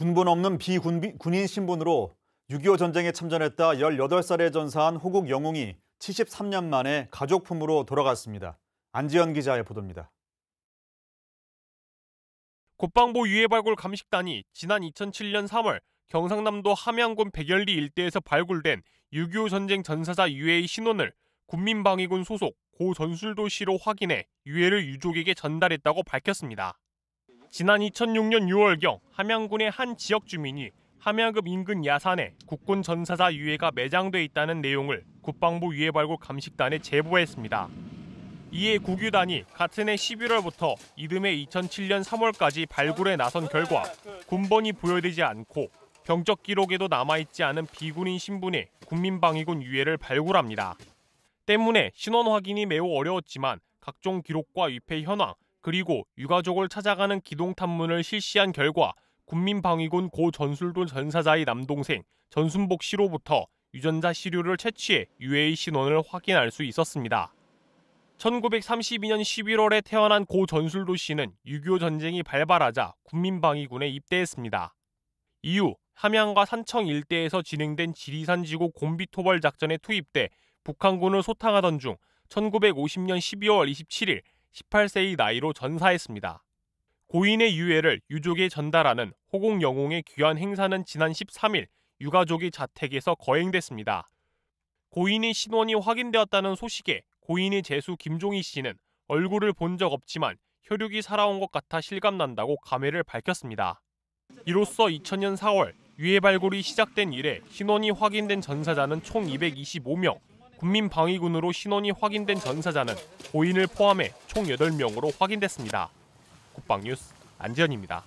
군본 없는 비군인 비군 신분으로 6.25 전쟁에 참전했다 18살에 전사한 호국 영웅이 73년 만에 가족품으로 돌아갔습니다. 안지현 기자의 보도입니다. 국방부 유해발굴 감식단이 지난 2007년 3월 경상남도 함양군 백열리 일대에서 발굴된 6.25 전쟁 전사자 유해의 신원을 국민방위군 소속 고 전술도 시로 확인해 유해를 유족에게 전달했다고 밝혔습니다. 지난 2006년 6월경 함양군의 한 지역 주민이 함양읍 인근 야산에 국군 전사자 유해가 매장돼 있다는 내용을 국방부 유해발굴 감식단에 제보했습니다. 이에 국유단이 같은 해 11월부터 이듬해 2007년 3월까지 발굴에 나선 결과 군번이 부여되지 않고 병적 기록에도 남아있지 않은 비군인 신분의 국민방위군 유해를 발굴합니다. 때문에 신원 확인이 매우 어려웠지만 각종 기록과 위패 현황, 그리고 유가족을 찾아가는 기동탐문을 실시한 결과 국민방위군 고 전술도 전사자의 남동생 전순복 씨로부터 유전자 시료를 채취해 UA 의 신원을 확인할 수 있었습니다. 1932년 11월에 태어난 고 전술도 씨는 6.25 전쟁이 발발하자 국민방위군에 입대했습니다. 이후 함양과 산청 일대에서 진행된 지리산 지구 곰비토벌 작전에 투입돼 북한군을 소탕하던 중 1950년 12월 27일 18세의 나이로 전사했습니다. 고인의 유해를 유족에 전달하는 호공 영웅의 귀환 행사는 지난 13일 유가족의 자택에서 거행됐습니다. 고인의 신원이 확인되었다는 소식에 고인의 재수 김종희 씨는 얼굴을 본 적 없지만 혈육이 살아온 것 같아 실감난다고 감회를 밝혔습니다. 이로써 2000년 4월 유해 발굴이 시작된 이래 신원이 확인된 전사자는 총 225명, 군민방위군으로 신원이 확인된 전사자는 고인을 포함해 총 8명으로 확인됐습니다. 국방뉴스 안지현입니다.